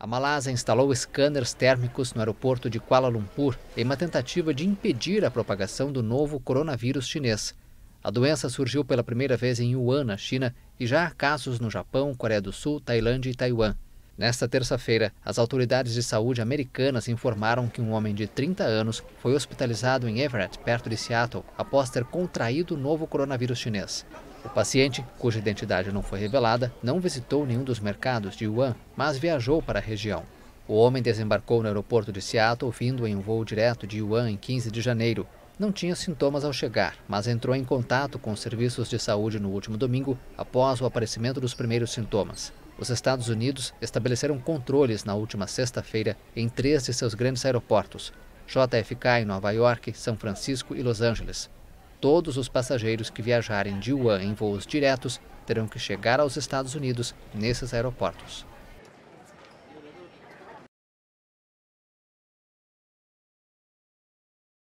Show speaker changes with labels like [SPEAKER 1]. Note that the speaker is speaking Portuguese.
[SPEAKER 1] A Malásia instalou scanners térmicos no aeroporto de Kuala Lumpur em uma tentativa de impedir a propagação do novo coronavírus chinês. A doença surgiu pela primeira vez em Wuhan, na China, e já há casos no Japão, Coreia do Sul, Tailândia e Taiwan. Nesta terça-feira, as autoridades de saúde americanas informaram que um homem de 30 anos foi hospitalizado em Everett, perto de Seattle, após ter contraído o novo coronavírus chinês. O paciente, cuja identidade não foi revelada, não visitou nenhum dos mercados de Wuhan, mas viajou para a região. O homem desembarcou no aeroporto de Seattle, vindo em um voo direto de Wuhan em 15 de janeiro. Não tinha sintomas ao chegar, mas entrou em contato com os serviços de saúde no último domingo, após o aparecimento dos primeiros sintomas. Os Estados Unidos estabeleceram controles na última sexta-feira em três de seus grandes aeroportos, JFK em Nova York, São Francisco e Los Angeles. Todos os passageiros que viajarem de Wuhan em voos diretos terão que chegar aos Estados Unidos nesses aeroportos.